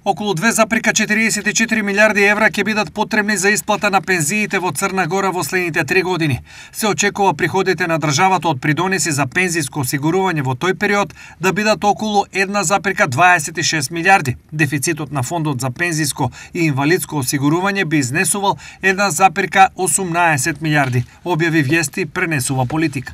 Околу 2,44 милиарди евра ќе бидат потребни за исплата на пензиите во Црна Гора во следните три години. Се очекува приходите на државата од придонеси за пензиско осигурување во тој период да бидат околу 1,26 милиарди. Дефицитот на фондот за пензиско и инвалидско осигурување би изнесувал 1,18 милиарди, објави вести пренесува политика.